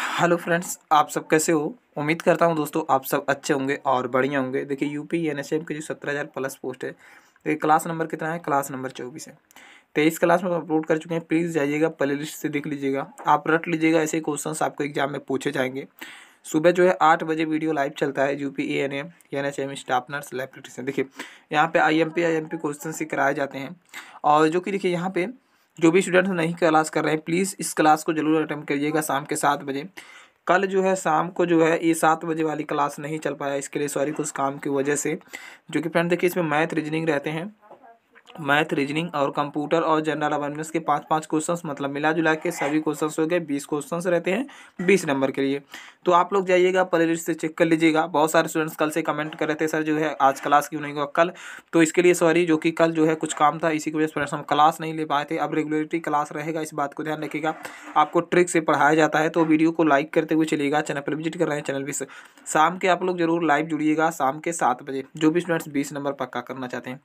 hello friends आप सब कैसे हो उम्मीद करता हूँ दोस्तों आप सब अच्छे होंगे और बढ़िया होंगे देखिए यूपी एन एस एम की जो सत्रह हज़ार प्लस पोस्ट है देखिए क्लास नंबर कितना है क्लास नंबर चौबीस है तेईस क्लास में अपलोड कर चुके हैं प्लीज़ जाइएगा प्ले लिस्ट से देख लीजिएगा आप रट लीजिएगा ऐसे क्वेश्चन आपको एग्जाम में पूछे जाएंगे सुबह जो है आठ बजे वीडियो लाइव चलता है U P A N M N H M staff nurse से देखिए यहाँ पे I M P I M P question से कराए जाते हैं और जो कि देखिए यहाँ पे जो भी स्टूडेंट्स नहीं क्लास कर रहे हैं प्लीज़ इस क्लास को ज़रूर अटेंड करिएगा शाम के सात बजे कल जो है शाम को जो है ये सात बजे वाली क्लास नहीं चल पाया इसके लिए सॉरी कुछ काम की वजह से जो कि फ्रेंड देखिए इसमें मैथ रीजनिंग रहते हैं मैथ रीजनिंग और कंप्यूटर और जनरल अवेयरनेस के पाँच पाँच क्वेश्चंस मतलब मिला जुला के सभी क्वेश्चंस हो गए बीस क्वेश्चंस रहते हैं बीस नंबर के लिए तो आप लोग जाइएगा पहले लिस्ट से चेक कर लीजिएगा बहुत सारे स्टूडेंट्स कल से कमेंट कर रहे थे सर जो है आज क्लास क्यों नहीं हुआ कल तो इसके लिए सॉरी जो कि कल जो है कुछ काम था इसी की वजह से हम क्लास नहीं ले पाए थे अब रेगुलरिटी क्लास रहेगा इस बात को ध्यान रखिएगा आपको ट्रिक से पढ़ाया जाता है तो वीडियो को लाइक करते हुए चलिएगा चैनल पर विजिट कर रहे हैं चैनल भी शाम के आप लोग जरूर लाइव जुड़िएगा शाम के सात बजे जो भी स्टूडेंट्स बीस नंबर पक्का करना चाहते हैं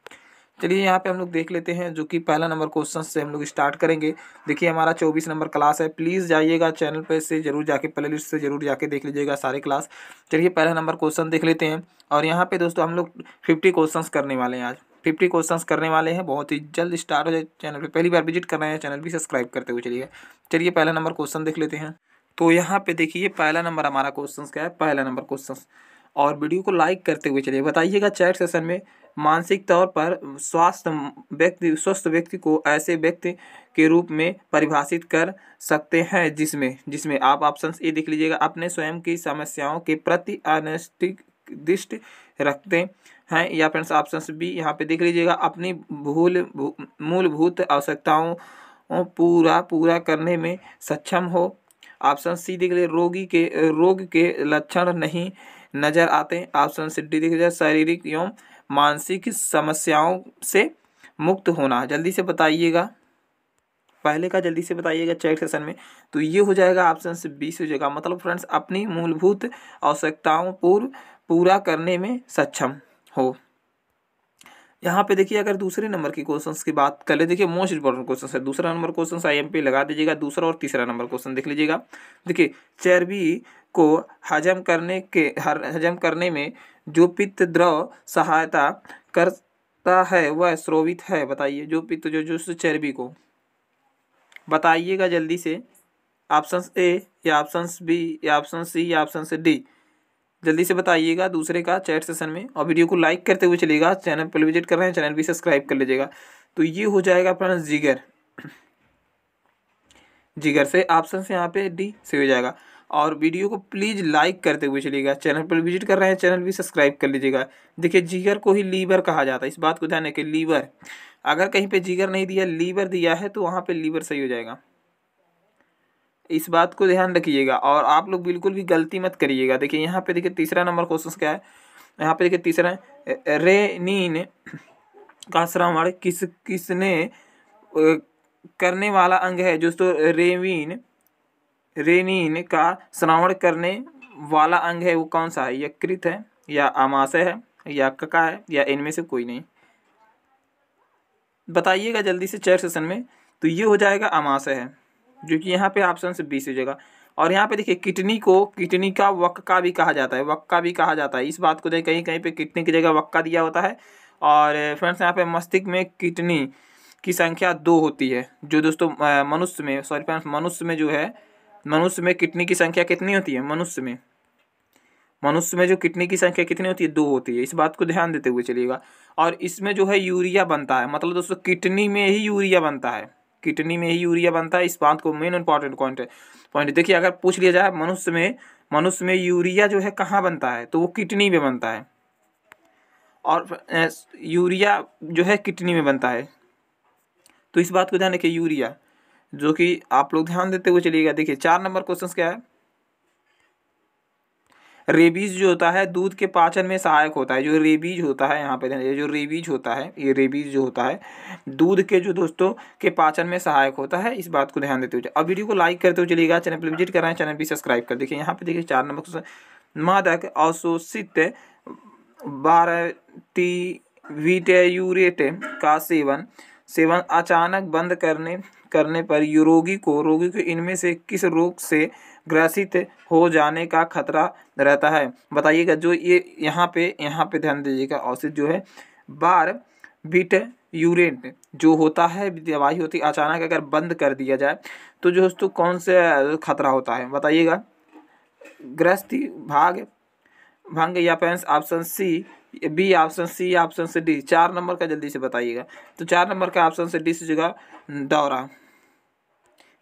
चलिए यहाँ पे हम लोग देख लेते हैं जो कि पहला नंबर क्वेश्चन से हम लोग स्टार्ट करेंगे देखिए हमारा चौबीस नंबर क्लास है प्लीज़ जाइएगा चैनल पर से जरूर जाके प्ले लिस्ट से जरूर जाके देख लीजिएगा सारे क्लास चलिए पहला नंबर क्वेश्चन देख लेते हैं और यहाँ पर दोस्तों हम लोग फिफ्टी क्वेश्चन करने वाले हैं आज फिफ्टी क्वेश्चन करने वाले हैं बहुत ही जल्द स्टार्ट हो जाए चैनल पर पहली बार विजिट कर रहे हैं चैनल भी सब्सक्राइब करते हुए चलिए चलिए पहला नंबर क्वेश्चन देख लेते हैं तो यहाँ पर देखिए पहला नंबर हमारा क्वेश्चन क्या है पहला नंबर क्वेश्चन और वीडियो को लाइक करते हुए चलिए बताइएगा चैट सेशन में मानसिक तौर पर स्वास्थ्य व्यक्ति स्वस्थ व्यक्ति को ऐसे व्यक्ति के रूप में परिभाषित कर सकते हैं जिसमें जिसमें आप ऑप्शन ए देख लीजिएगा अपने स्वयं की समस्याओं के प्रति अनिष्टिक दृष्टि रखते हैं या फ्रेंड्स ऑप्शन बी यहाँ पे देख लीजिएगा अपनी भूल भू, मूलभूत आवश्यकताओं पूरा पूरा करने में सक्षम हो ऑप्शन सी देख लीजिए रोगी के रोग के लक्षण नहीं नजर आते हैं ऑप्शन सी डी दिख जाए शारीरिक एवं मानसिक समस्याओं से मुक्त होना जल्दी से बताइएगा पहले का जल्दी से बताइएगा चैट सेशन में तो ये हो जाएगा ऑप्शन से बीस हो जाएगा मतलब फ्रेंड्स अपनी मूलभूत आवश्यकताओं पूर्व पूरा करने में सक्षम हो यहाँ पे देखिए अगर दूसरे नंबर की क्वेश्चन की बात कर ले देखिए मोस्ट इंपॉर्टेंट क्वेश्चन है दूसरा number question I M P लगा दीजिएगा दूसरा और तीसरा नंबर क्वेश्चन देख लीजिएगा देखिए चर्बी को हजम करने के हर हजम करने में जो पित्त द्रव सहायता करता है वह स्रोवित है बताइए जो पित्त जो जो चर्बी को बताइएगा जल्दी से ऑप्शन ए या ऑप्शन बी या ऑप्शन सी या ऑप्शन डी जल्दी से बताइएगा दूसरे का चैट सेशन में और वीडियो को लाइक करते हुए चलिएगा चैनल पर विजिट कर रहे हैं चैनल भी सब्सक्राइब कर लीजिएगा तो ये हो जाएगा अपना जिगर जिगर से ऑप्शन से यहाँ पे डी से हो जाएगा और वीडियो को प्लीज़ लाइक करते हुए चलिएगा चैनल पर विजिट कर रहे हैं चैनल भी सब्सक्राइब कर लीजिएगा देखिए जिगर को ही लीवर कहा जाता है इस बात को ध्यान रखें लीवर अगर कहीं पे जिगर नहीं दिया लीवर दिया है तो वहाँ पे लीवर सही हो जाएगा इस बात को ध्यान रखिएगा और आप लोग बिल्कुल भी गलती मत करिएगा देखिए यहाँ पे देखिए तीसरा नंबर क्वेश्चन क्या है यहाँ पे देखिए तीसरा रेनिन का श्रवण किस किसने करने वाला अंग है जो तो रेविन रेनिन का श्रवण करने वाला अंग है वो कौन सा है यह कृत है या आमाशय है या कका है या इनमें से कोई नहीं बताइएगा जल्दी से चेयर सेशन में तो ये हो जाएगा आमाशय है जो कि यहाँ पे ऑप्शन से बीस हो जाएगा और यहाँ पे देखिए किडनी को किडनी का वक्का भी कहा जाता है वक्का भी कहा जाता है इस बात को देखें कहीं कहीं पे किडनी की जगह वक्का दिया होता है और फ्रेंड्स यहाँ पे मस्तिष्क में किडनी की संख्या दो होती है जो दोस्तों मनुष्य में सॉरी फ्रेंड्स मनुष्य में जो है मनुष्य में किडनी की संख्या कितनी होती है मनुष्य में मनुष्य में जो किडनी की संख्या कितनी होती है दो होती है इस बात को ध्यान देते हुए चलिएगा और इसमें जो है यूरिया बनता है मतलब दोस्तों किडनी में ही यूरिया बनता है किडनी में ही यूरिया बनता है इस बात को मेन इंपॉर्टेंट पॉइंट है पॉइंट देखिए अगर पूछ लिया जाए मनुष्य में मनुष्य में यूरिया जो है कहाँ बनता है तो वो किडनी में बनता है और यूरिया जो है किडनी में बनता है तो इस बात को ध्यान रखिए यूरिया जो कि आप लोग ध्यान देते हुए चलिएगा देखिए चार नंबर क्वेश्चन क्या है रेबीज जो होता है दूध के पाचन में सहायक होता है जो रेबीज होता है यहाँ पे ये जो रेबीज होता है ये रेबीज जो होता है दूध के जो दोस्तों के पाचन में सहायक होता है इस बात को ध्यान देते हुए अब वीडियो को लाइक करते हुए चलिएगा चैनल पर विजिट कराएं चैनल भी सब्सक्राइब कर देखिए यहाँ पे देखिए चार नंबर मादक अवशोषित बारती का सेवन सेवन अचानक बंद करने करने पर रोगी को रोगी को इनमें से किस रोग से ग्रसित हो जाने का खतरा रहता है बताइएगा जो ये यहाँ पे यहाँ पे ध्यान दीजिएगा औसत जो है बार बीट यूरेंट जो होता है दवाई होती है अचानक अगर बंद कर दिया जाए तो जो दोस्तों कौन से खतरा होता है बताइएगा ग्रस्ती भाग भंग या पेंस option C B option C option से डी चार नंबर का जल्दी से बताइएगा तो चार नंबर का ऑप्शन से डी से जगह दौरा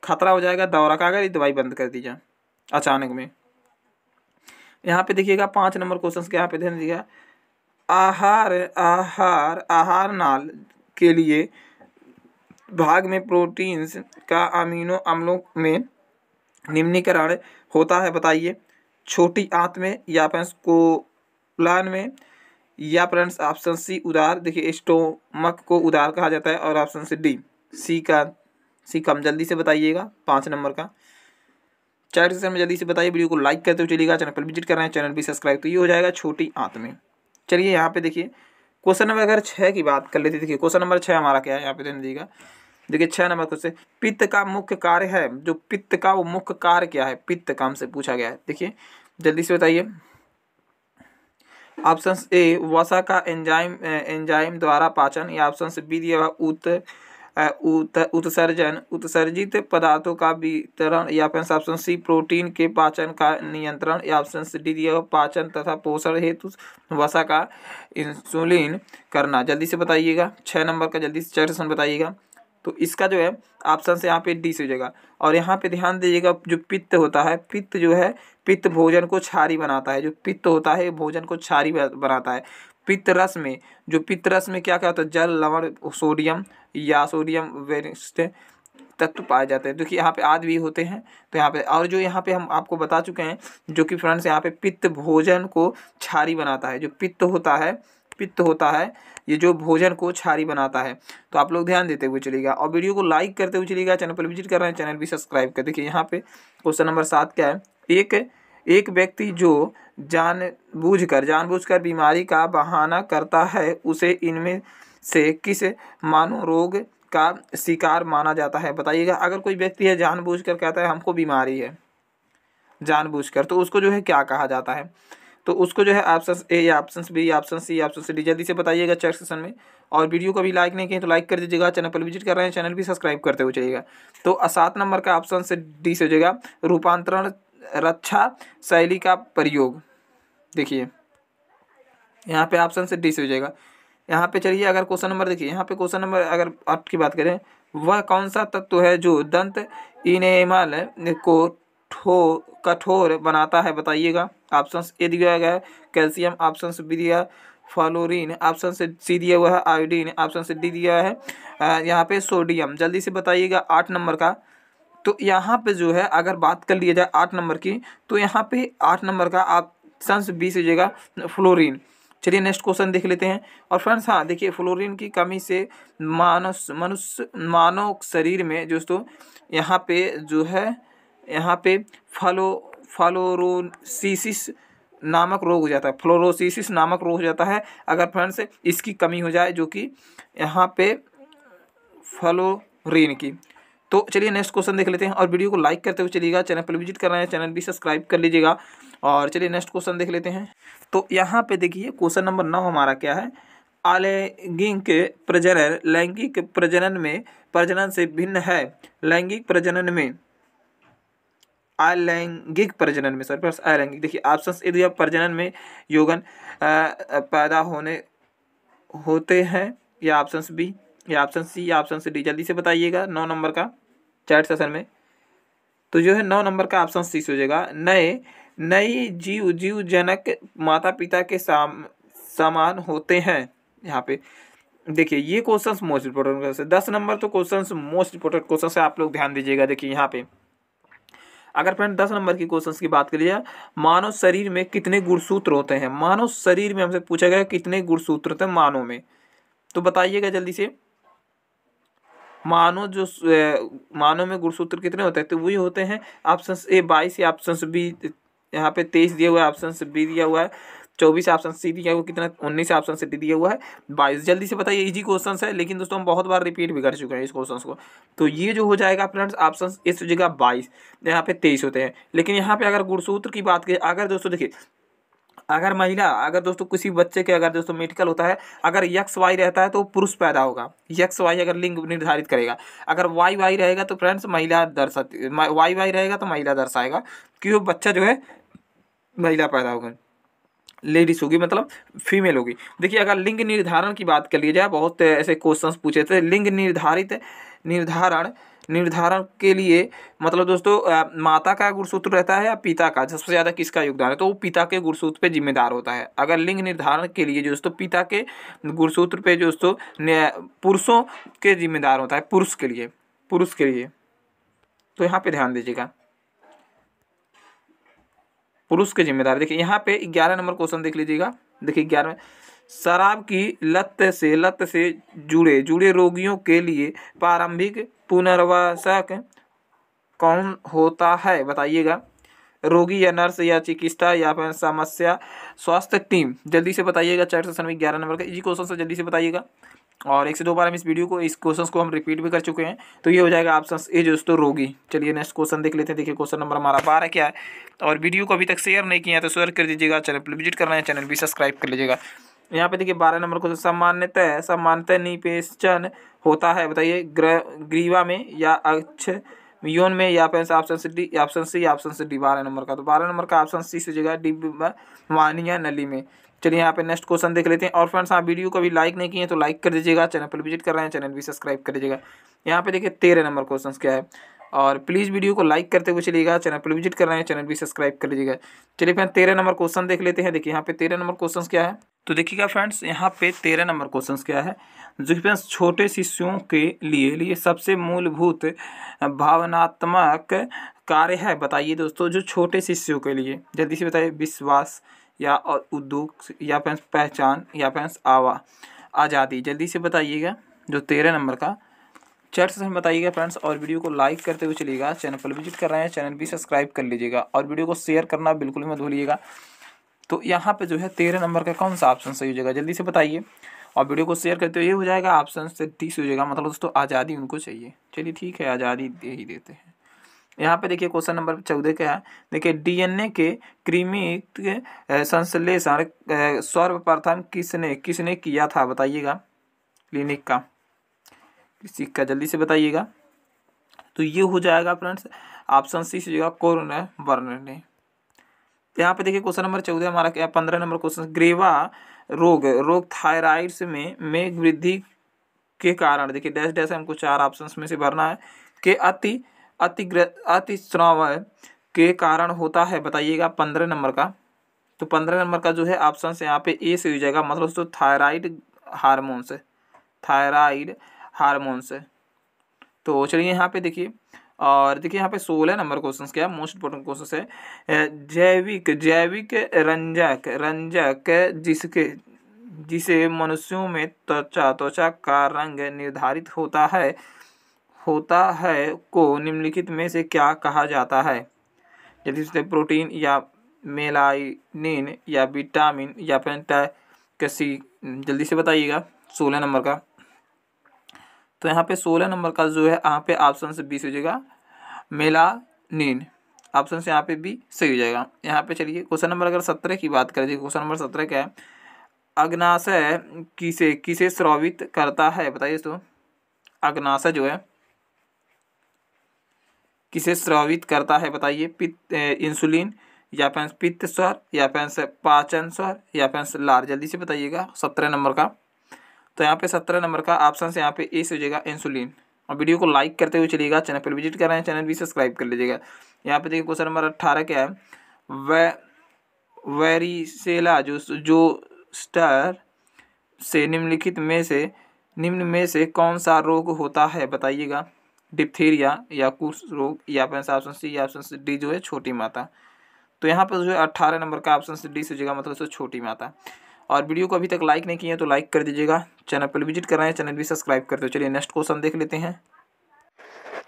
खतरा हो जाएगा दौरा का अगर ये दवाई बंद कर दी जाए अचानक में यहाँ पे देखिएगा पाँच नंबर क्वेश्चन के यहाँ पे ध्यान दिया आहार आहार आहार नाल के लिए भाग में प्रोटीन्स का अमीनो अम्लों में निम्नीकरण होता है बताइए छोटी आंत में या फ्रेंड्स को प्लान में या फ्रेंड्स ऑप्शन सी उदार देखिए स्टोमक को उदार कहा जाता है और ऑप्शन सी डी सी का सी कम जल्दी से बताइएगा पाँच नंबर का चार सेशन में जल्दी से बताइए वीडियो को लाइक करते हुए चलिएगा चैनल पर विजिट कर रहे हैं चैनल भी सब्सक्राइब तो ये हो जाएगा छोटी आंत में चलिए यहाँ पे देखिए क्वेश्चन नंबर अगर छः की बात कर लेते देखिए क्वेश्चन नंबर छः हमारा क्या है यहाँ पे देने दीजिएगा देखिए छः नंबर क्वेश्चन पित्त का मुख्य कार्य है जो पित्त का वो मुख्य कार्य क्या है पित्त काम से पूछा गया है देखिए जल्दी से बताइए ऑप्शन ए वसा का एंजाइम एंजाइम द्वारा पाचन या ऑप्शन बी दिया हुआ उत उत, उत्सर्जन उत्सर्जित पदार्थों का वितरण या फिर ऑप्शन सी प्रोटीन के पाचन का नियंत्रण या ऑप्शन डी दिया पाचन तथा पोषण हेतु वसा का इंसुलिन करना जल्दी से बताइएगा छः नंबर का जल्दी से चार बताइएगा तो इसका जो है ऑप्शन से यहाँ पे डी से हो जाएगा और यहाँ पे ध्यान दीजिएगा जो पित्त होता है पित्त जो है पित्त भोजन को छारी बनाता है जो पित्त होता है भोजन को छारी बनाता है पित्त रस में जो पित्त रस में क्या क्या होता है जल लवण सोडियम या सोडियम वेरिस्ट तत्व पाए जाते हैं जो कि यहाँ पे आदि भी होते हैं तो यहाँ पे और जो यहाँ पे हम आपको बता चुके हैं जो कि फ्रेंड्स यहाँ पे पित्त भोजन को छारी बनाता है जो पित्त होता है पित्त होता है ये जो भोजन को छारी बनाता है तो आप लोग ध्यान देते हुए चलेगा और वीडियो को लाइक करते हुए चलेगा चैनल पर विजिट कर रहे हैं चैनल भी सब्सक्राइब कर देखिए यहाँ पे क्वेश्चन नंबर सात क्या है एक एक व्यक्ति जो जानबूझकर जानबूझकर बीमारी का बहाना करता है उसे इनमें से किस मानो रोग का शिकार माना जाता है बताइएगा अगर कोई व्यक्ति है जानबूझकर कहता है हमको बीमारी है जानबूझकर तो उसको जो है क्या कहा जाता है तो उसको जो है ऑप्शन ए या ऑप्शन बी या ऑप्शन सी ऑप्शन डी जल्दी से बताइएगा चैट सेशन में और वीडियो को भी लाइक नहीं किए तो लाइक कर दीजिएगा चैनल पर विजिट कर रहे हैं चैनल भी सब्सक्राइब करते हुए चलिएगा तो सात नंबर का ऑप्शन से डी से हो जाएगा रूपांतरण रक्षा शैली का प्रयोग देखिए यहाँ पे ऑप्शन से डी से हो जाएगा यहाँ पे चलिए अगर क्वेश्चन नंबर देखिए यहाँ पे क्वेश्चन नंबर अगर आठ की बात करें वह कौन सा तत्व है जो दंत इनेमल को ठो कठोर बनाता है बताइएगा ऑप्शन ए दिया गया है कैल्शियम ऑप्शन बी दिया फ्लोरीन ऑप्शन से सी दिया हुआ है आयोडीन ऑप्शन से डी दिया है यहाँ पे सोडियम जल्दी से बताइएगा आठ नंबर का तो यहाँ पे जो है अगर बात कर लिया जाए आठ नंबर की तो यहाँ पे आठ नंबर का आप बी से जाएगा फ्लोरीन चलिए नेक्स्ट क्वेश्चन देख लेते हैं और फ्रेंड्स हाँ देखिए फ्लोरीन की कमी से मानस मनुष्य मानव शरीर में दोस्तों यहाँ पे जो है यहाँ पे फलो फलोरोसिस नामक रोग हो जाता है फ्लोरोसिस नामक रोग हो जाता है अगर फ्रेंड्स इसकी कमी हो जाए जो कि यहाँ पे फलोरिन की तो चलिए नेक्स्ट क्वेश्चन देख लेते हैं और वीडियो को लाइक करते हुए चलिएगा चैनल पर विजिट कर रहे हैं चैनल भी सब्सक्राइब कर लीजिएगा और चलिए नेक्स्ट क्वेश्चन देख लेते हैं तो यहाँ पे देखिए क्वेश्चन नंबर नौ हमारा क्या है आलैंगिक प्रजनन लैंगिक प्रजनन में प्रजनन से भिन्न है लैंगिक प्रजनन में अलैंगिक प्रजनन में सॉरी प्लस अलैंगिक देखिए ऑप्शन ए दिया प्रजनन में योगन पैदा होने होते हैं या ऑप्शन बी या ऑप्शन सी या ऑप्शन सी डी जल्दी से बताइएगा नौ नंबर का चैट सेशन में तो जो है नौ नंबर का ऑप्शन सी हो जाएगा नए नई जीव जीव जनक माता पिता के साम समान होते हैं यहाँ पे देखिए ये क्वेश्चंस मोस्ट इंपोर्टेंट क्वेश्चन है दस नंबर तो क्वेश्चंस मोस्ट इंपोर्टेंट क्वेश्चन है आप लोग ध्यान दीजिएगा देखिए यहाँ पे अगर फ्रेंड दस नंबर की क्वेश्चंस की बात करिए मानव शरीर में कितने गुणसूत्र होते हैं मानव शरीर में हमसे पूछा गया कितने गुणसूत्र होते हैं मानव में तो बताइएगा जल्दी से मानो जो मानो में गुणसूत्र कितने होते हैं तो वही होते हैं ऑप्शन ए बाईस या ऑप्शन बी यहाँ पे तेईस दिया हुआ है ऑप्शन बी दिया हुआ है चौबीस ऑप्शन सी दिया हुआ कितना उन्नीस ऑप्शन से दिया हुआ है बाईस जल्दी से बताइए इजी क्वेश्चन है लेकिन दोस्तों हम बहुत बार रिपीट भी कर चुके हैं इस क्वेश्चन को तो ये जो हो जाएगा फ्रेंड्स ऑप्शन इस जगह बाईस यहाँ पे तेईस होते हैं लेकिन यहाँ पे अगर गुणसूत्र की बात करें अगर दोस्तों देखिए अगर महिला अगर दोस्तों किसी बच्चे के अगर दोस्तों मेडिकल होता है अगर यक्स वाई रहता है तो पुरुष पैदा होगा यक्स वाई अगर लिंग निर्धारित करेगा अगर वाई वाई रहेगा तो फ्रेंड्स महिला दर्शाती वाई वाई रहेगा तो महिला दर्शाएगा कि वो बच्चा जो है महिला पैदा होगा लेडीज होगी मतलब फीमेल होगी देखिए अगर लिंग निर्धारण की बात कर ली जाए बहुत ऐसे क्वेश्चन पूछे थे लिंग निर्धारित निर्धारण निर्धारण के लिए मतलब दोस्तों माता का गुणसूत्र रहता है या पिता का सबसे ज़्यादा किसका योगदान है तो वो पिता के गुणसूत्र पे जिम्मेदार होता है अगर लिंग निर्धारण के लिए दोस्तों पिता के गुणसूत्र पे दोस्तों पुरुषों के जिम्मेदार होता है पुरुष के लिए पुरुष के लिए तो यहाँ पे ध्यान दीजिएगा पुरुष के जिम्मेदार देखिए यहाँ पे ग्यारह नंबर क्वेश्चन देख लीजिएगा देखिए ग्यारह शराब की लत से लत से जुड़े जुड़े रोगियों के लिए प्रारंभिक पुनर्वासक कौन होता है बताइएगा रोगी या नर्स या चिकित्सा या फिर समस्या स्वास्थ्य टीम जल्दी से बताइएगा चार सौ में ग्यारह नंबर का इसी क्वेश्चन से जल्दी से बताइएगा और एक से दो बार हम इस वीडियो को इस क्वेश्चन को हम रिपीट भी कर चुके हैं तो ये हो जाएगा ऑप्शन ए जो दोस्तों रोगी चलिए नेक्स्ट क्वेश्चन देख लेते हैं देखिए क्वेश्चन नंबर हमारा बारह क्या है और वीडियो को अभी तक शेयर नहीं किया तो शेयर कर दीजिएगा चैनल पर विजिट करना है चैनल भी सब्सक्राइब कर लीजिएगा यहाँ पे देखिए बारह नंबर क्वेश्चन सामान्यतः सामान्यतः निपेशन होता है बताइए ग्र ग्रीवा में या अक्ष यौन में या फिर option C D option C option C D बारह नंबर का तो बारह नंबर का ऑप्शन सी से जगह डी वानी या नली में चलिए यहाँ पे नेक्स्ट क्वेश्चन देख लेते हैं और फ्रेंड्स आप वीडियो को भी लाइक नहीं किए तो लाइक कर दीजिएगा चैनल पर विजिट कर रहे हैं चैनल भी सब्सक्राइब कर दीजिएगा यहाँ पे देखिए तेरह नंबर क्वेश्चन क्या है और प्लीज़ वीडियो को लाइक करते हुए चलिएगा चैनल पर विजिट कर रहे हैं चैनल भी सब्सक्राइब कर लीजिएगा चलिए फ्रेंड तेरह नंबर क्वेश्चन देख लेते हैं देखिए यहाँ पे तेरह नंबर क्वेश्चन क्या है तो देखिएगा फ्रेंड्स यहाँ पे तेरह नंबर क्वेश्चन क्या है जो फ्रेंड्स छोटे शिशुओं के लिए लिए सबसे मूलभूत भावनात्मक कार्य है बताइए दोस्तों जो छोटे शिशुओं के लिए जल्दी से बताइए विश्वास या और उद्योग या फ्रेंड्स पहचान या फ्रेंड्स आवा आज़ादी जल्दी से बताइएगा जो तेरह नंबर का चैट से बताइएगा फ्रेंड्स और वीडियो को लाइक करते हुए चलिएगा चैनल पर विजिट कर रहे हैं चैनल भी सब्सक्राइब कर लीजिएगा और वीडियो को शेयर करना बिल्कुल भी मत भूलिएगा तो यहाँ पे जो है तेरह नंबर का कौन सा ऑप्शन सही हो जाएगा जल्दी से बताइए और वीडियो को शेयर करते हुए ये हो जाएगा ऑप्शन से तीस हो जाएगा मतलब दोस्तों आज़ादी उनको चाहिए चलिए ठीक है आज़ादी दे ही देते हैं यहाँ पे देखिए क्वेश्चन नंबर चौदह का है देखिए डीएनए के कृमिक संश्लेषण सर्वप्रथम किसने किसने किया था बताइएगा क्लिनिक का का जल्दी से बताइएगा तो ये हो जाएगा फ्रेंड्स ऑप्शन सी से जाएगा कोरोना वर्णने यहाँ पे देखिए क्वेश्चन नंबर चौदह हमारा क्या पंद्रह नंबर क्वेश्चन ग्रेवा रोग रोग थायराइड्स में मेघ वृद्धि के कारण देखिए डैश डैश हमको चार ऑप्शंस में से भरना है के अति अति अति स्राव के कारण होता है बताइएगा पंद्रह नंबर का तो पंद्रह नंबर का जो है ऑप्शन यहाँ पे ए से हो जाएगा मतलब दोस्तों थायराइड हारमोन्स थायराइड हारमोन्स है तो चलिए यहाँ पे देखिए और देखिए यहाँ पे सोलह नंबर क्वेश्चन क्या मोस्ट इंपॉर्टेंट क्वेश्चन है जैविक जैविक रंजक रंजक जिसके जिसे मनुष्यों में त्वचा त्वचा का रंग निर्धारित होता है होता है को निम्नलिखित में से क्या कहा जाता है यदि उसने प्रोटीन या मेलाइनिन या विटामिन या पेंटा कैसी जल्दी से बताइएगा सोलह नंबर का तो यहाँ पे सोलह नंबर का जो है यहाँ पे ऑप्शन से बी सही हो जाएगा मेलानिन ऑप्शन से यहाँ पे बी सही हो जाएगा यहाँ पे चलिए क्वेश्चन नंबर अगर सत्रह की बात करें क्वेश्चन नंबर सत्रह क्या है अग्नाशय किसे किसे स्रावित करता है बताइए तो अग्नाशय जो है किसे स्रावित करता है बताइए पित्त इंसुलिन या फिर पित्त स्वर या फिर पाचन स्वर या फिर लार जल्दी से बताइएगा सत्रह नंबर का तो यहाँ पे सत्रह नंबर का ऑप्शन से यहाँ पे ए से हो जाएगा इंसुलिन और वीडियो को लाइक करते हुए चलिएगा चैनल पर विजिट कर रहे हैं चैनल भी सब्सक्राइब कर लीजिएगा यहाँ पे देखिए क्वेश्चन नंबर अट्ठारह क्या है वे वेरीसेला जो जो स्टर से निम्नलिखित में से निम्न में से कौन सा रोग होता है बताइएगा डिप्थीरिया या कुछ रोग या फिर ऑप्शन सी या ऑप्शन डी जो है छोटी माता तो यहाँ पर जो है अट्ठारह नंबर का ऑप्शन डी से हो मतलब छोटी माता और वीडियो को अभी तक लाइक नहीं किया तो लाइक कर दीजिएगा चैनल पर विजिट कर रहे हैं चैनल भी सब्सक्राइब कर दो चलिए नेक्स्ट क्वेश्चन देख लेते हैं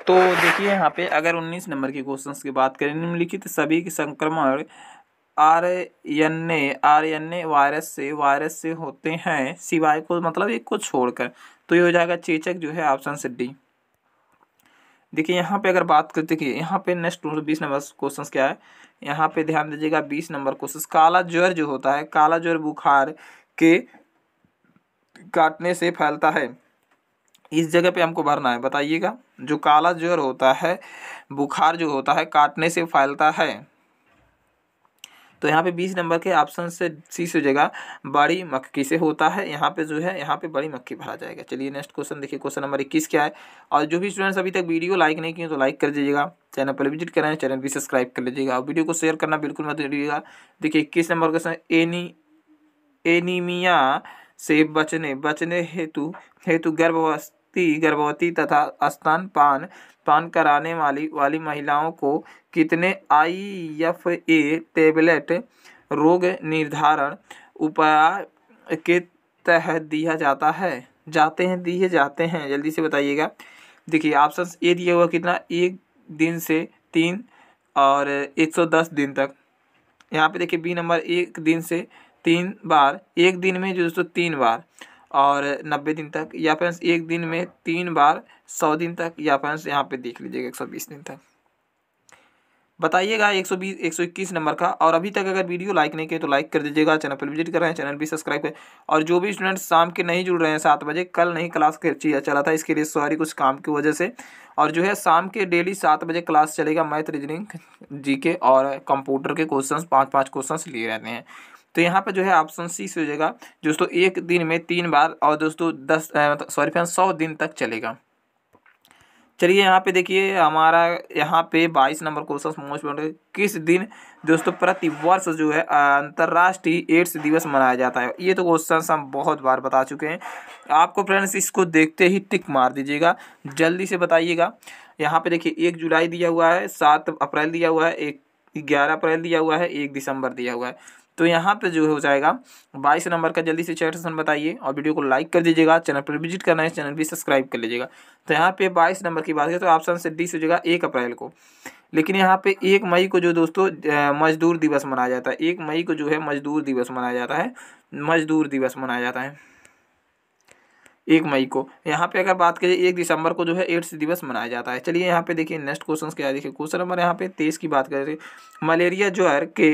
तो देखिए यहाँ पे अगर 19 नंबर के क्वेश्चन की बात करें निम्नलिखित सभी के संक्रमण R N A R N A virus से वायरस से होते हैं सिवाय को मतलब एक को छोड़कर तो ये हो जाएगा चेचक जो है ऑप्शन से डी देखिए यहाँ पे अगर बात करते हैं यहाँ पे नेक्स्ट बीस नंबर क्वेश्चन क्या है यहाँ पे ध्यान दीजिएगा बीस नंबर क्वेश्चन काला ज्वर जो होता है काला ज्वर बुखार के काटने से फैलता है इस जगह पे हमको भरना है बताइएगा जो काला ज्वर होता है बुखार जो होता है काटने से फैलता है तो यहाँ पे बीस नंबर के ऑप्शन से सी से जगह बड़ी मक्की से होता है यहाँ पे जो है यहाँ पे बड़ी मक्की भरा जाएगा चलिए नेक्स्ट क्वेश्चन देखिए क्वेश्चन नंबर इक्कीस क्या है और जो भी स्टूडेंट्स अभी तक वीडियो लाइक नहीं किए तो लाइक कर दीजिएगा चैनल पर विजिट करें चैनल भी सब्सक्राइब कर लीजिएगा और वीडियो को शेयर करना बिल्कुल मत दीजिएगा देखिए इक्कीस नंबर क्वेश्चन एनी एनीमिया से बचने बचने हेतु हेतु गर्भवस्थ व्यक्ति गर्भवती तथा स्तन पान पान कराने वाली वाली महिलाओं को कितने आई एफ ए टेबलेट रोग निर्धारण उपाय के तहत दिया जाता है जाते हैं दिए जाते हैं जल्दी से बताइएगा देखिए ऑप्शन ए दिया हुआ कितना एक दिन से तीन और एक सौ दस दिन तक यहाँ पे देखिए बी नंबर एक दिन से तीन बार एक दिन में जो दोस्तों तीन बार और नब्बे दिन तक या फ्रेंड्स एक दिन में तीन बार सौ दिन तक या फ्रेंड्स यहाँ पे देख लीजिएगा एक सौ बीस दिन तक बताइएगा एक सौ बीस एक सौ इक्कीस नंबर का और अभी तक अगर वीडियो लाइक नहीं किया तो लाइक कर दीजिएगा चैनल पर विजिट कर रहे हैं चैनल भी सब्सक्राइब करें और जो भी स्टूडेंट्स शाम के नहीं जुड़ रहे हैं सात बजे कल नहीं क्लास चला था इसके लिए सॉरी कुछ काम की वजह से और जो है शाम के डेली सात बजे क्लास चलेगा मैथ रीजनिंग जी के और कंप्यूटर के क्वेश्चन पाँच पाँच क्वेश्चन लिए रहते हैं तो यहाँ पर जो है ऑप्शन सी से हो जाएगा दोस्तों एक दिन में तीन बार और दोस्तों दस सॉरी मतलब, फ्रेंड सौ दिन तक चलेगा चलिए यहाँ पे देखिए हमारा यहाँ पे बाईस नंबर क्वेश्चन मोस्ट इम्पोर्टेंट किस दिन दोस्तों प्रति वर्ष जो है अंतर्राष्ट्रीय एड्स दिवस मनाया जाता है ये तो क्वेश्चन हम बहुत बार बता चुके हैं आपको फ्रेंड्स इसको देखते ही टिक मार दीजिएगा जल्दी से बताइएगा यहाँ पे देखिए एक जुलाई दिया हुआ है सात अप्रैल दिया हुआ है एक ग्यारह अप्रैल दिया हुआ है एक दिसंबर दिया हुआ है तो यहाँ पे जो हो जाएगा बाईस नंबर का जल्दी से चैट सेशन बताइए और वीडियो को लाइक कर दीजिएगा चैनल पर विजिट करना है चैनल भी सब्सक्राइब कर लीजिएगा तो यहाँ पे बाईस नंबर की बात करें तो ऑप्शन से डी से जगह एक अप्रैल को लेकिन यहाँ पे एक मई को जो दोस्तों मजदूर दिवस मनाया जाता है एक मई को जो है मजदूर दिवस मनाया जाता है मजदूर दिवस मनाया जाता है एक मई को यहाँ पे अगर बात करें एक दिसंबर को जो है एड्स दिवस मनाया जाता है चलिए यहाँ पे देखिए नेक्स्ट क्वेश्चन क्या देखिए क्वेश्चन नंबर यहाँ पे तेईस की बात करें मलेरिया जो है के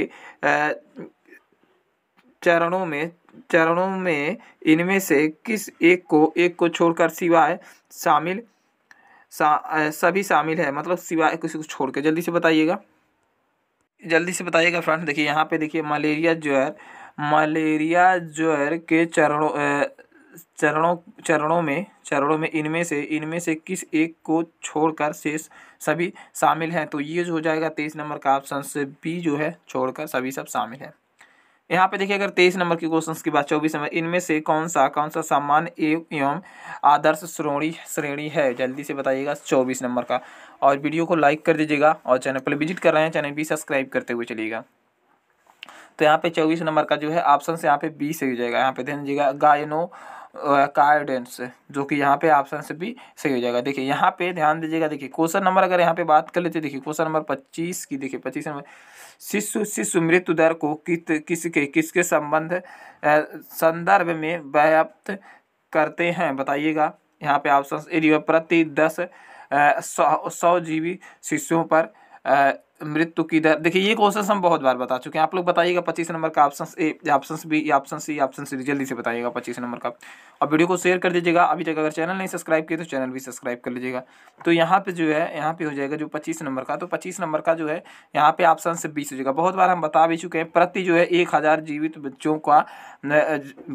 चरणों में चरणों में इनमें से किस एक को एक को छोड़कर सिवाय शामिल सा, सभी शामिल है मतलब सिवाय किसी को छोड़ जल्दी से बताइएगा जल्दी से बताइएगा फ्रेंड देखिए यहाँ पे देखिए मलेरिया ज्वर मलेरिया ज्वर के चरणों चरणों चरणों में चरणों में इनमें से इनमें से किस एक को छोड़कर शेष सभी शामिल हैं तो ये जो हो जाएगा तेईस नंबर का ऑप्शन से बी जो है छोड़कर सभी सब शामिल है यहाँ पे देखिए अगर तेईस नंबर के क्वेश्चन की बात चौबीस नंबर इनमें से कौन सा कौन सा सामान्य एवं आदर्श श्रोणी श्रेणी है जल्दी से बताइएगा चौबीस नंबर का और वीडियो को लाइक कर दीजिएगा और चैनल पर विजिट कर रहे हैं चैनल भी सब्सक्राइब करते हुए चलिएगा तो यहाँ पे चौबीस नंबर का जो है ऑप्शन से यहाँ पे बी सही हो जाएगा यहाँ पे ध्यान दीजिएगा गायनो कार्डेंस जो कि यहाँ पे ऑप्शन से भी सही हो जाएगा देखिए यहाँ पे ध्यान दीजिएगा देखिए क्वेश्चन नंबर अगर यहाँ पे बात कर लेते देखिए क्वेश्चन नंबर पच्चीस की देखिए पच्चीस नंबर शिशु शिशु मृत्यु दर को कित किसके किसके संबंध संदर्भ में व्याप्त करते हैं बताइएगा यहाँ पे ऑप्शन प्रति दस सौ जीवी शिशुओं पर मृत्यु की दर देखिए ये क्वेश्चन हम बहुत बार बता चुके हैं आप लोग बताइएगा पच्चीस नंबर का option A option B option C option C जल्दी से बताइएगा पच्चीस नंबर का और वीडियो को शेयर कर दीजिएगा अभी तक अगर चैनल नहीं सब्सक्राइब किया तो चैनल भी सब्सक्राइब कर लीजिएगा तो यहाँ पे जो है यहाँ पे हो जाएगा जो पच्चीस नंबर का तो पच्चीस नंबर का जो है यहाँ पे ऑप्शन से बीस हो जाएगा बहुत बार हम बता भी चुके हैं प्रति जो है एक हज़ार जीवित बच्चों का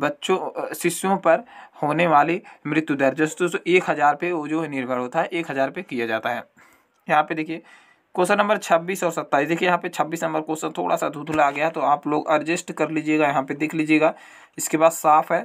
बच्चों शिष्यों पर होने वाली मृत्यु दर जो एक हज़ार पे वो जो है निर्भर होता है एक हज़ार पे किया जाता है यहाँ पे देखिए क्वेश्चन नंबर छब्बीस और सत्ताईस देखिए यहाँ पे छब्बीस नंबर क्वेश्चन थोड़ा सा धुधला आ गया तो आप लोग एडजस्ट कर लीजिएगा यहाँ पे देख लीजिएगा इसके बाद साफ है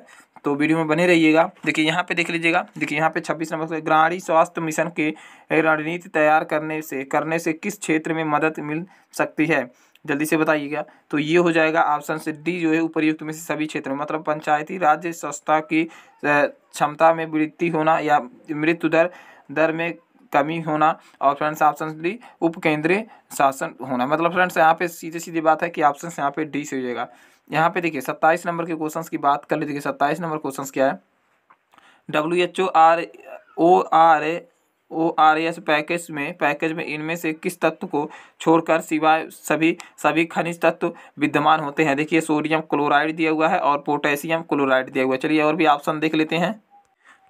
तो वीडियो में बने रहिएगा देखिए यहाँ पे देख लीजिएगा देखिए यहाँ पे छब्बीस नंबर से स्वास्थ्य मिशन के रणनीति तैयार करने से करने से किस क्षेत्र में मदद मिल सकती है जल्दी से बताइएगा तो ये हो जाएगा ऑप्शन से डी जो है उपरयुक्त में से सभी क्षेत्रों मतलब पंचायती राज्य संस्था की क्षमता में वृद्धि होना या मृत्यु दर दर में कमी होना और फ्रेंड्स ऑप्शन डी उपकेंद्रीय शासन होना मतलब फ्रेंड्स यहाँ पे सीधे सीधी बात है कि ऑप्शन यहाँ पे डी से हो जाएगा यहाँ पे देखिए सत्ताईस नंबर के क्वेश्चन की बात कर देखिए सत्ताईस नंबर क्वेश्चन क्या है W H O R O R O R S package में पैकेज में इनमें से किस तत्व को छोड़कर सिवाय सभी सभी खनिज तत्व विद्यमान होते हैं देखिए सोडियम क्लोराइड दिया हुआ है और पोटेशियम क्लोराइड दिया हुआ है चलिए और भी ऑप्शन देख लेते हैं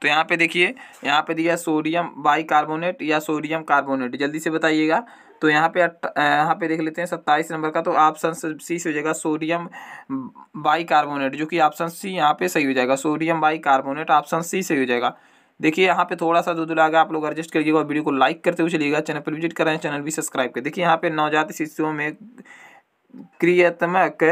तो यहाँ पे देखिए यहाँ पे दिया सोडियम कार्बोनेट या सोडियम कार्बोनेट जल्दी से बताइएगा तो यहाँ पे यहाँ पे देख लेते हैं सत्ताईस नंबर का तो ऑप्शन सी से हो जाएगा सोडियम कार्बोनेट जो कि ऑप्शन सी यहाँ पे सही हो जाएगा सोडियम कार्बोनेट ऑप्शन सी सही हो जाएगा देखिए यहाँ पे थोड़ा सा दूध लागा आप लोग एडजस्ट करिएगा और वीडियो को लाइक करते हुए चलिएगा चैनल पर विजिट करें चैनल भी सब्सक्राइब करें देखिए यहाँ पे नवजात शिशुओं में क्रियात्मक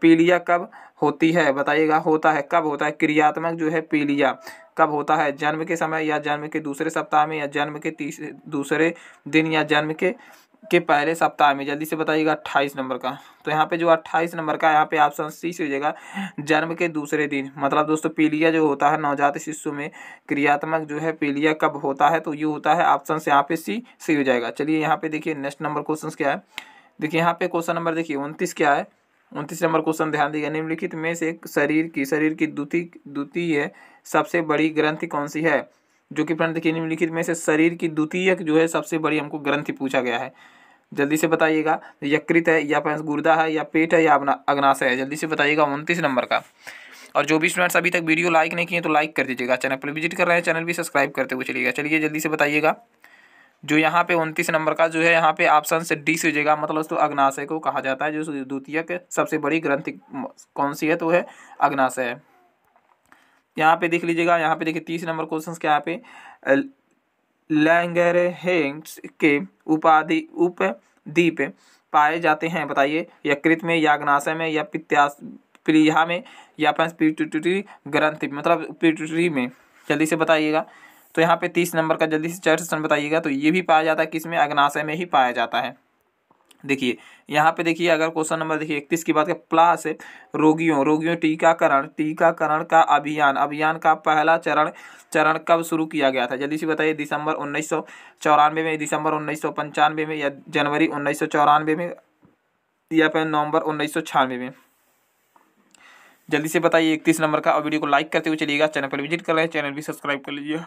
पीलिया कब होती है बताइएगा होता है कब होता है क्रियात्मक जो है पीलिया कब होता है जन्म के समय या जन्म के दूसरे सप्ताह में या जन्म के तीसरे दूसरे दिन या जन्म के के पहले सप्ताह में जल्दी से बताइएगा अट्ठाईस नंबर का तो यहाँ पे जो अट्ठाईस नंबर का यहाँ पे ऑप्शन सी से जाएगा जन्म के दूसरे दिन मतलब दोस्तों पीलिया जो होता है नवजात शिशु में क्रियात्मक जो है पीलिया कब होता है तो ये होता है ऑप्शन से यहाँ पे सी सी हो जाएगा चलिए यहाँ पे देखिए नेक्स्ट नंबर क्वेश्चन क्या है देखिए यहाँ पे क्वेश्चन नंबर देखिए उनतीस क्या है उनतीस नंबर क्वेश्चन ध्यान दीजिए निम्नलिखित में से शरीर की शरीर की द्वितीय द्वितीय सबसे बड़ी ग्रंथि कौन सी है जो कि फ्रेंड देखिए निम्नलिखित में से शरीर की द्वितीय जो है सबसे बड़ी हमको ग्रंथि पूछा गया है जल्दी से बताइएगा यकृत है या फिर गुर्दा है या पेट है या अग्नाशय है जल्दी से बताइएगा उनतीस नंबर का और जो भी स्टूडेंट्स अभी तक वीडियो लाइक नहीं किए तो लाइक कर दीजिएगा चैनल पर विजिट कर रहे हैं चैनल भी सब्सक्राइब करते हुए चलिएगा चलिए जल्दी से बताइएगा जो यहाँ पे उनतीस नंबर का जो है यहाँ पे ऑप्शन से डी से जगह मतलब तो अग्नाशय को कहा जाता है जो द्वितीय सबसे बड़ी ग्रंथि कौन सी है तो है अग्नाशय यहाँ पे देख लीजिएगा यहाँ पे देखिए तीस नंबर क्वेश्चन के यहाँ पे लैंगरहेंग्स के उपाधि उपद्वीप पाए जाते हैं बताइए या कृत में या अग्नाशय में या पित्यास प्रिया में या फिर पिटूटरी ग्रंथि मतलब पिटूटरी में जल्दी से बताइएगा तो यहाँ पे तीस नंबर का जल्दी से चार ऑप्शन बताइएगा तो ये भी पाया जाता है किसमें अग्नाशय में ही पाया जाता है देखिए यहाँ पे देखिए अगर क्वेश्चन नंबर देखिए इकतीस की बात करें प्लस रोगियों रोगियों टीकाकरण टीकाकरण का अभियान अभियान का पहला चरण चरण कब शुरू किया गया था जल्दी से बताइए दिसंबर उन्नीस में दिसंबर उन्नीस में या जनवरी उन्नीस में या फिर नवंबर उन्नीस में जल्दी से बताइए इकतीस नंबर का और वीडियो को लाइक करते हुए चलिएगा चैनल पर विजिट कर रहे हैं चैनल भी सब्सक्राइब कर लीजिए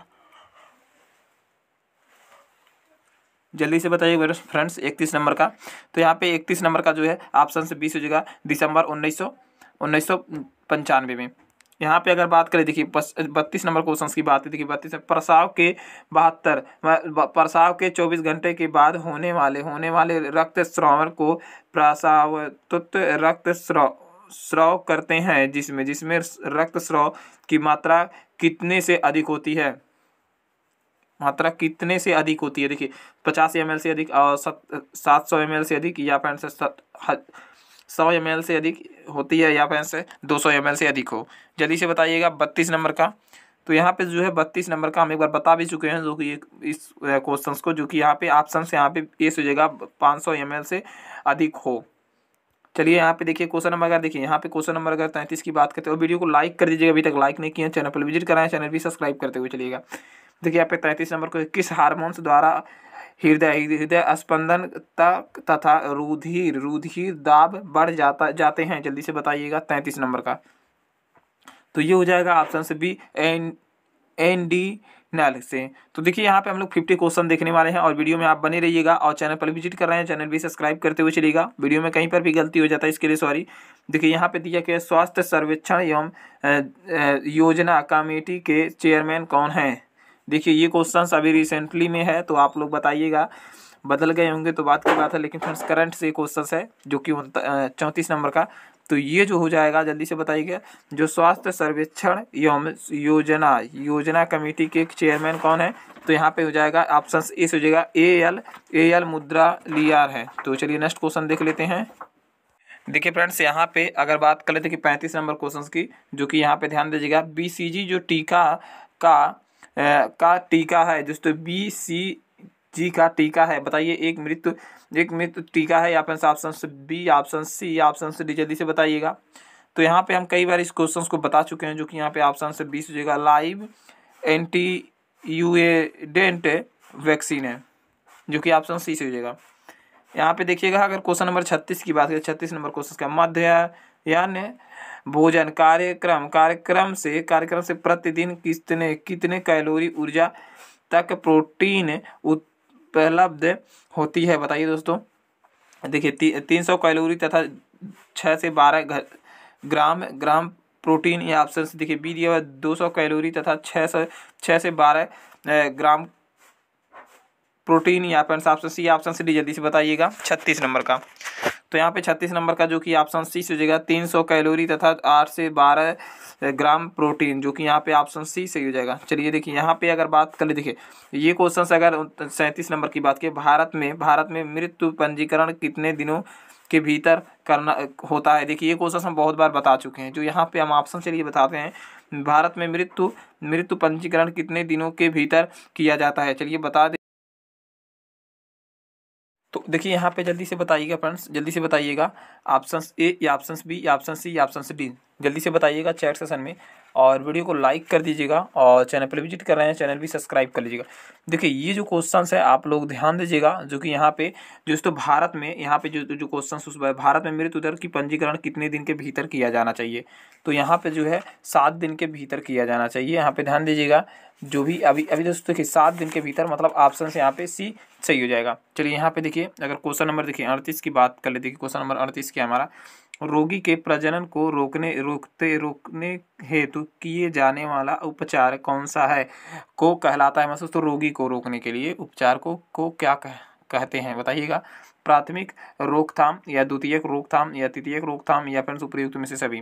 जल्दी से बताइए फ्रेंड्स इकतीस नंबर का तो यहाँ पे इकतीस नंबर का जो है ऑप्शन से बीस हो जाएगा दिसंबर उन्नीस सौ उन्नीस सौ पंचानवे में यहाँ पे अगर बात करें देखिए बत्तीस नंबर क्वेश्चन की बात है देखिए बत्तीस प्रसाव के बहत्तर प्रसाव के चौबीस घंटे के बाद होने वाले होने वाले रक्त स्राव को प्रसाव तत्व रक्त स्राव स्राव करते हैं जिसमें जिसमें रक्त स्राव की मात्रा कितने से अधिक होती है मात्रा कितने से अधिक होती है देखिए पचास एम से अधिक और सात सौ एम से अधिक या फिर सौ एम से अधिक होती है या फिर दो सौ एम से अधिक हो जल्दी से बताइएगा बत्तीस नंबर का तो यहाँ पे जो है बत्तीस नंबर का हम एक बार बता भी चुके हैं जो कि इस क्वेश्चन को जो कि यहाँ पे ऑप्शन से यहाँ पे ये हो जाएगा पाँच सौ एम से अधिक हो चलिए यहाँ पे देखिए क्वेश्चन नंबर अगर देखिए यहाँ पे क्वेश्चन नंबर अगर तैंतीस की बात करते हो तो वीडियो को लाइक कर दीजिएगा अभी तक लाइक नहीं किया चैनल पर विजिट कराएं चैनल भी सब्सक्राइब करते हुए चलिएगा देखिए यहाँ पे तैंतीस नंबर को किस हार्मोन्स द्वारा हृदय हृदय स्पंदन तथा रुधिर रुधिर दाब बढ़ जाता जाते हैं जल्दी से बताइएगा तैंतीस नंबर का तो ये हो जाएगा ऑप्शन से बी एन एन डी नल से तो देखिए यहाँ पे हम लोग फिफ्टी क्वेश्चन देखने वाले हैं और वीडियो में आप बने रहिएगा और चैनल पर विजिट कर रहे हैं चैनल भी सब्सक्राइब करते हुए चलिएगा वीडियो में कहीं पर भी गलती हो जाता है इसके लिए सॉरी देखिए यहाँ पे दिया गया स्वास्थ्य सर्वेक्षण एवं योजना कमेटी के चेयरमैन कौन हैं देखिए ये क्वेश्चन अभी रिसेंटली में है तो आप लोग बताइएगा बदल गए होंगे तो बात की बात है लेकिन फ्रेंड्स करंट से क्वेश्चन है जो कि चौंतीस नंबर का तो ये जो हो जाएगा जल्दी से बताइएगा जो स्वास्थ्य सर्वेक्षण एवं योजना योजना कमेटी के चेयरमैन कौन है तो यहाँ पे हो जाएगा ऑप्शन ए से हो जाएगा ए एल ए एल मुद्रा ली आर है तो चलिए नेक्स्ट क्वेश्चन देख लेते हैं देखिए फ्रेंड्स यहाँ पे अगर बात कर लेते कि पैंतीस नंबर क्वेश्चन की जो कि यहाँ पे ध्यान दीजिएगा बी जो टीका का का टीका है दोस्तों बी सी जी का टीका है बताइए एक मृत्यु एक मृत्यु टीका है यहाँ पे option B option C option D जल्दी से बताइएगा तो यहाँ पे हम कई बार इस क्वेश्चन को बता चुके हैं जो कि यहाँ पे ऑप्शन से बीस हो जाएगा लाइव एंटी यूएडेंट वैक्सीन है जो कि ऑप्शन सी से हो जाएगा यहाँ पे देखिएगा अगर क्वेश्चन नंबर छत्तीस की बात करें छत्तीस नंबर क्वेश्चन का मध्य यान भोजन कार्यक्रम कार्यक्रम से कार्यक्रम से प्रतिदिन कितने कितने कैलोरी ऊर्जा तक प्रोटीन उपलब्ध होती है बताइए दोस्तों देखिए ती, तीन सौ कैलोरी तथा छः से बारह ग्राम ग्राम प्रोटीन या ऑप्शन से देखिए बी दिया हुआ दो सौ कैलोरी तथा छः सौ छः से बारह ग्राम प्रोटीन या फिर option C option C D जल्दी से बताइएगा छत्तीस नंबर का तो यहाँ पे छत्तीस नंबर का जो कि ऑप्शन सी से हो जाएगा तीन सौ कैलोरी तथा आठ से बारह ग्राम प्रोटीन जो कि यहाँ पे ऑप्शन सी से हो जाएगा चलिए देखिए यहाँ पे अगर बात करें देखिए ये क्वेश्चन अगर सैंतीस नंबर की बात की भारत में भारत में मृत्यु पंजीकरण कितने दिनों के भीतर करना होता है देखिए ये क्वेश्चन हम बहुत बार बता चुके हैं जो यहाँ पे हम ऑप्शन चलिए बताते हैं भारत में मृत्यु मृत्यु पंजीकरण कितने दिनों के भीतर किया जाता है चलिए बता दें तो देखिए यहाँ पे जल्दी से बताइएगा फ्रेंड्स जल्दी से बताइएगा ऑप्शन ए या ऑप्शन बी या ऑप्शन सी या ऑप्शन डी जल्दी से बताइएगा चैट सेशन में और वीडियो को लाइक कर दीजिएगा और चैनल पर विजिट कर रहे हैं चैनल भी सब्सक्राइब कर लीजिएगा देखिए ये जो क्वेश्चन है आप लोग ध्यान दीजिएगा जो कि यहाँ पे जो तो भारत में यहाँ पे जो जो क्वेश्चन उस भारत में मृत उधर की पंजीकरण कितने दिन के भीतर किया जाना चाहिए तो यहाँ पे जो है सात दिन के भीतर किया जाना चाहिए यहाँ पर ध्यान दीजिएगा जो भी अभी अभी दोस्तों देखिए सात दिन के भीतर मतलब ऑप्शन से यहाँ पे सी सही हो जाएगा चलिए यहाँ पे देखिए अगर क्वेश्चन नंबर देखिए अड़तीस की बात कर लेते देखिए क्वेश्चन नंबर अड़तीस के हमारा रोगी के प्रजनन को रोकने रोकते रोकने हेतु तो किए जाने वाला उपचार कौन सा है को कहलाता है मतलब तो रोगी को रोकने के लिए उपचार को को क्या कह, कहते हैं बताइएगा प्राथमिक रोकथाम या द्वितीयक रोकथाम या तृतीयक रोकथाम या फिर उपयुक्त में से सभी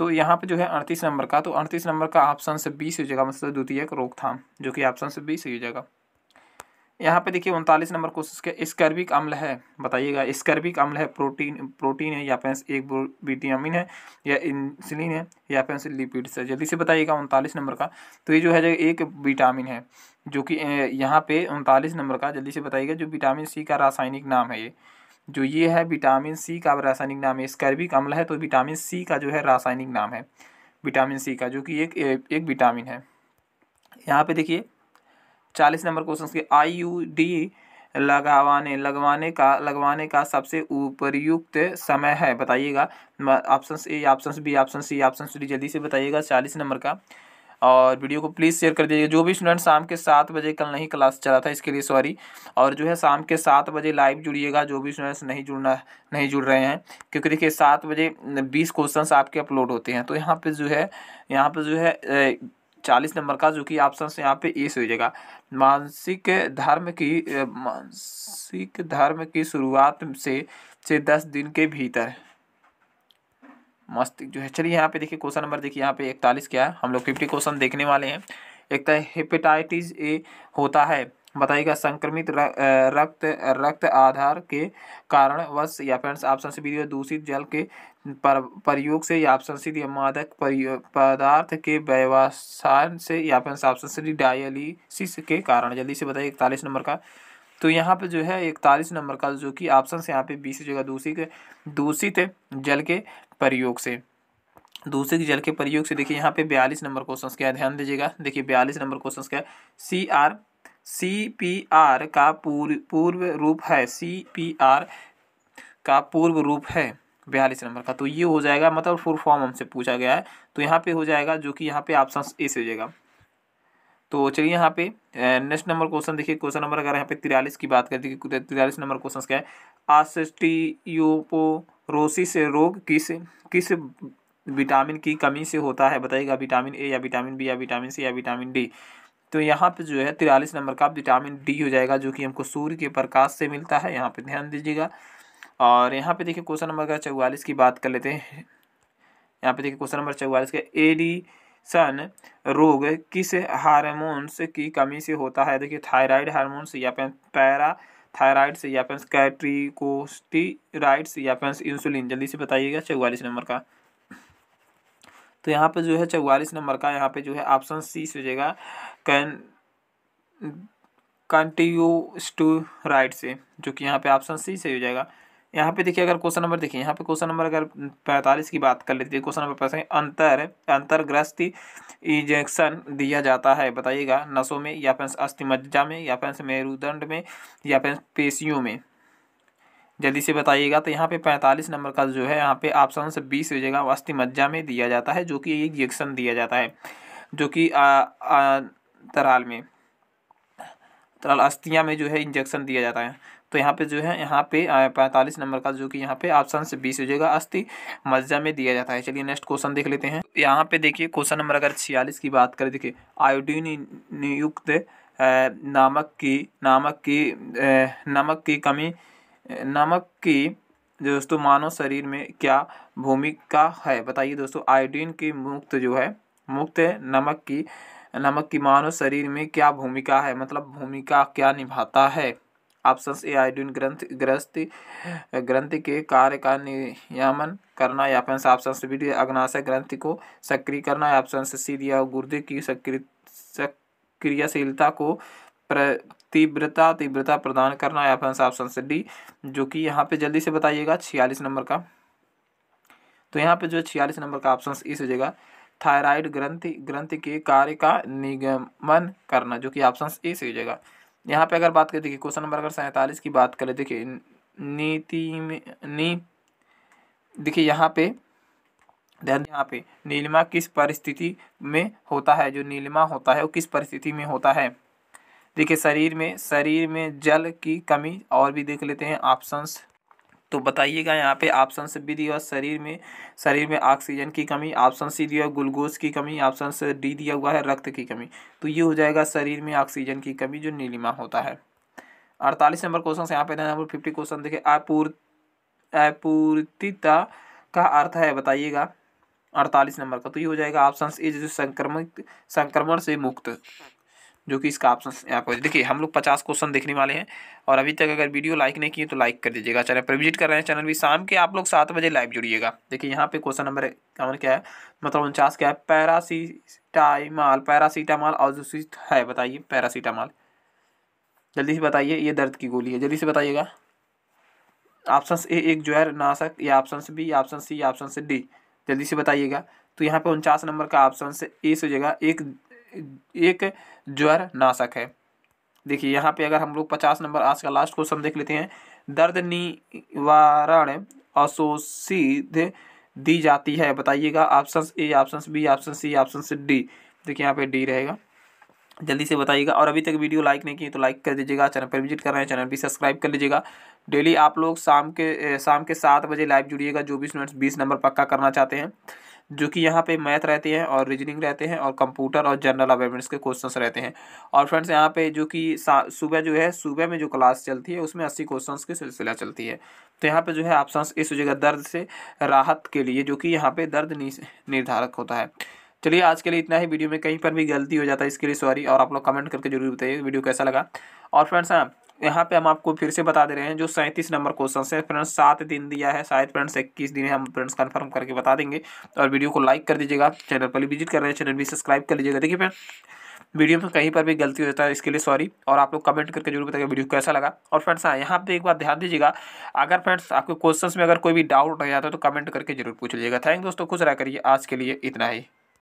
तो यहाँ पे जो है अड़तीस नंबर का तो अड़तीस नंबर का ऑप्शन से बीस हो जाएगा मतलब द्वितीय रोकथाम जो कि ऑप्शन से बीस हो जाएगा यहाँ पे देखिए उनतालीस नंबर क्वेश्चन के स्कर्बिक अम्ल है बताइएगा स्कर्बिक अम्ल है प्रोटीन प्रोटीन है या फिर एक विटामिन है या इंसुलिन है या फिर लिपिड्स है जल्दी से बताइएगा उनतालीस नंबर का तो ये जो है एक विटामिन है जो कि यहाँ पे उनतालीस नंबर का जल्दी से बताइएगा जो विटामिन सी का रासायनिक नाम है ये जो ये है विटामिन सी का रासायनिक नाम है स्कैरबिक अम्ल है तो विटामिन सी का जो है रासायनिक नाम है विटामिन सी का जो कि एक एक विटामिन है यहाँ पे देखिए चालीस नंबर क्वेश्चन के आई यू डी लगावाने लगवाने का लगवाने का सबसे उपयुक्त समय है बताइएगा option A option B option C option D जल्दी से बताइएगा चालीस नंबर का और वीडियो को प्लीज़ शेयर कर दीजिए जो भी स्टूडेंट शाम के सात बजे कल नहीं क्लास चला था इसके लिए सॉरी और जो है शाम के सात बजे लाइव जुड़िएगा जो भी स्टूडेंट्स नहीं जुड़ना नहीं जुड़ रहे हैं क्योंकि देखिए सात बजे बीस क्वेश्चन आपके अपलोड होते हैं तो यहाँ पर जो है यहाँ पर जो है चालीस नंबर का जो कि ऑप्शन यहाँ पे ए से जाएगा मानसिक धर्म की मानसिक धर्म की शुरुआत से से दस दिन के भीतर मस्त जो है चलिए यहाँ पे देखिए क्वेश्चन नंबर देखिए यहाँ पे इकतालीस क्या है हम लोग फिफ्टी क्वेश्चन देखने वाले हैं एक तो हेपेटाइटिस ए होता है बताइएगा संक्रमित रक्त रक्त आधार के कारण वश या फ्रेंड्स ऑप्शन सी वीडियो दूषित जल के पर प्रयोग से या ऑप्शन सी मादक पदार्थ के व्यवसाय से या फ्रेंड्स ऑप्शन सी डायलिसिस के कारण जल्दी से बताइए इकतालीस नंबर का तो यहाँ पे जो है इकतालीस नंबर का जो कि ऑप्शन से यहाँ पे बीस जगह दूषित दूषित जल के प्रयोग से दूसरे जल के प्रयोग से देखिए यहाँ पे बयालीस नंबर क्वेश्चन क्या है ध्यान दीजिएगा देखिए बयालीस नंबर क्वेश्चन क्या है C R C P R का पूर्व पूर्व रूप है सी पी आर का पूर्व रूप है बयालीस नंबर का तो ये हो जाएगा मतलब फुल फॉर्म हमसे पूछा गया है तो यहाँ पे हो जाएगा जो कि यहाँ पे ऑप्शन ए से हो जाएगा तो चलिए यहाँ पे नेक्स्ट नंबर क्वेश्चन देखिए क्वेश्चन नंबर अगर यहाँ पे तिरालीस की बात करें देखिए तिरालीस नंबर क्वेश्चन क्या है आस्टियोपो रोसी से रोग किस किस विटामिन की कमी से होता है बताइएगा विटामिन ए या विटामिन बी या विटामिन सी या विटामिन डी तो यहाँ पे जो है तिरालीस नंबर का विटामिन डी हो जाएगा जो कि हमको सूर्य के प्रकाश से मिलता है यहाँ पे ध्यान दीजिएगा और यहाँ पे देखिए क्वेश्चन नंबर का चौवालीस की बात कर लेते हैं यहाँ पे देखिए क्वेश्चन नंबर चौवालीस का एडिसन रोग किस हारमोन्स की कमी से होता है देखिए थायराइड हारमोन्स या पैरा थायराइड्स या फिर कैट्रिकोस्टीराइड्स या फिर इंसुलिन जल्दी से बताइएगा चौवालीस नंबर का तो यहाँ पे जो है चौवालीस नंबर का यहाँ पे जो है ऑप्शन सी से जाएगा कैन कंटियोस्टोराइड से जो कि यहाँ पे ऑप्शन सी से हो जाएगा यहाँ पे देखिए अगर क्वेश्चन नंबर देखिए यहाँ पे क्वेश्चन नंबर अगर पैंतालीस की बात कर लेते हैं क्वेश्चन नंबर पैंतालीस अंतर अंतर्ग्रस्त इंजेक्शन दिया जाता है बताइएगा नसों में या फिर अस्थिमज्जा में या फिर मेरुदंड में या फिर पेशियों में जल्दी से बताइएगा तो यहाँ पे पैंतालीस नंबर का जो है यहाँ पे ऑप्शन से बीस हो जाएगा अस्थिमज्जा में दिया जाता है जो कि इंजेक्शन दिया जाता है जो कि तराल में तराल अस्थियाँ में जो है इंजेक्शन दिया जाता है तो यहाँ पे जो है यहाँ पे पैंतालीस नंबर का जो कि यहाँ पे ऑप्शन से बीस हो जाएगा अस्थि मज्जा में दिया जाता है चलिए नेक्स्ट क्वेश्चन देख लेते हैं यहाँ पे देखिए क्वेश्चन नंबर अगर छियालीस की बात करें देखिए आयोडीन नियुक्त नामक की नामक की नमक की कमी नमक की दोस्तों मानव शरीर में क्या भूमिका है बताइए दोस्तों आयोडीन की मुक्त जो है मुक्त नमक की नमक की मानव शरीर में क्या भूमिका है मतलब भूमिका क्या निभाता है ऑप्शन ए आयोडीन ग्रंथ ग्रस्त ग्रंथ के कार्य का नियमन करना या फिर ऑप्शन बी अग्नाशय ग्रंथ को सक्रिय करना या ऑप्शन सी दिया गुर्दे की सक्रिय सक्रियशीलता को तीव्रता तीव्रता प्रदान करना या फिर ऑप्शन डी जो कि यहाँ पे जल्दी से बताइएगा छियालीस नंबर का तो यहाँ पे जो छियालीस नंबर का ऑप्शन इस हो जाएगा थायराइड ग्रंथि ग्रंथि के कार्य का निगमन करना जो कि ऑप्शन ए से हो जाएगा यहाँ पे अगर बात करें देखिए क्वेश्चन नंबर अगर सैंतालीस की बात करें देखिए नीति में नी देखिए यहाँ पे ध्यान यहाँ पे नीलिमा किस परिस्थिति में होता है जो नीलिमा होता है वो किस परिस्थिति में होता है देखिए शरीर में शरीर में जल की कमी और भी देख लेते हैं ऑप्शंस तो बताइएगा यहाँ पे ऑप्शन से बी दिया शरीर में शरीर में ऑक्सीजन की कमी ऑप्शन सी दिया ग्लूकोज की कमी ऑप्शन से डी दिया हुआ है रक्त की कमी तो ये हो जाएगा शरीर में ऑक्सीजन की कमी जो नीलिमा होता है अड़तालीस नंबर क्वेश्चन से यहाँ पे नंबर फिफ्टी क्वेश्चन देखिए अपूर अपूर्तिता का अर्थ है बताइएगा अड़तालीस नंबर का तो ये हो जाएगा ऑप्शन ए जो संक्रमित संक्रमण से मुक्त जो कि इसका ऑप्शन यहाँ पर देखिए हम लोग पचास क्वेश्चन देखने वाले हैं और अभी तक अगर वीडियो लाइक नहीं किए तो लाइक कर दीजिएगा चैनल पर विजिट कर रहे हैं चैनल भी शाम के आप लोग सात बजे लाइव जुड़िएगा देखिए यहाँ पे क्वेश्चन नंबर कमर क्या है मतलब उनचास क्या है पैरासीटाइमाल पैरासीटामॉल और दूसरी है बताइए पैरासीटामॉल जल्दी से बताइए ये दर्द की गोली है जल्दी से बताइएगा ऑप्शन ए एक जो है नाशक या option B option C option D जल्दी से बताइएगा तो यहाँ पे उनचास नंबर का ऑप्शन ए से जगह एक एक ज्वर नाशक है देखिए यहाँ पे अगर हम लोग पचास नंबर आज का लास्ट क्वेश्चन देख लेते हैं दर्द निवारण अशोषित दी जाती है बताइएगा option A option B option C option D देखिए यहाँ पे डी रहेगा जल्दी से बताइएगा और अभी तक वीडियो लाइक नहीं किए तो लाइक कर दीजिएगा चैनल पर विजिट कर रहे हैं चैनल भी सब्सक्राइब कर लीजिएगा डेली आप लोग शाम के शाम के सात बजे लाइव जुड़िएगा जो भी स्टूडेंट्स बीस नंबर पक्का करना चाहते हैं जो कि यहाँ पे मैथ रहते हैं और रीजनिंग रहते हैं और कंप्यूटर और जनरल अवेयरनेस के क्वेश्चंस रहते हैं और फ्रेंड्स यहाँ पे जो कि सुबह जो है सुबह में जो क्लास चलती है उसमें अस्सी क्वेश्चंस की सिलसिला चलती है तो यहाँ पे जो है ऑप्शन इस जगह दर्द से राहत के लिए जो कि यहाँ पर दर्द निर्धारक होता है चलिए आज के लिए इतना ही वीडियो में कहीं पर भी गलती हो जाता है इसके लिए सॉरी और आप लोग कमेंट करके जरूर बताइए वीडियो कैसा लगा और फ्रेंड्स हाँ यहाँ पे हम आपको फिर से बता दे रहे हैं जो सैंतीस नंबर क्वेश्चन है फ्रेंड्स सात दिन दिया है शायद फ्रेंड्स इक्कीस दिन है हम फ्रेंड्स कन्फर्म करके बता देंगे और वीडियो को लाइक कर दीजिएगा चैनल पर विजिट कर रहे हैं चैनल भी सब्सक्राइब कर लीजिएगा देखिए फ्रेंड्स वीडियो में कहीं पर भी गलती हो जाता है इसके लिए सॉरी और आप लोग कमेंट करके जरूर बताइए वीडियो कैसा लगा और फ्रेंड्स हाँ यहाँ पे एक बार ध्यान दीजिएगा अगर फ्रेंड्स आपके क्वेश्चंस में अगर कोई भी डाउट रह जाता है तो कमेंट करके जरूर पूछ लीजिएगा थैंक दोस्तों खुश रह करिए आज के लिए इतना ही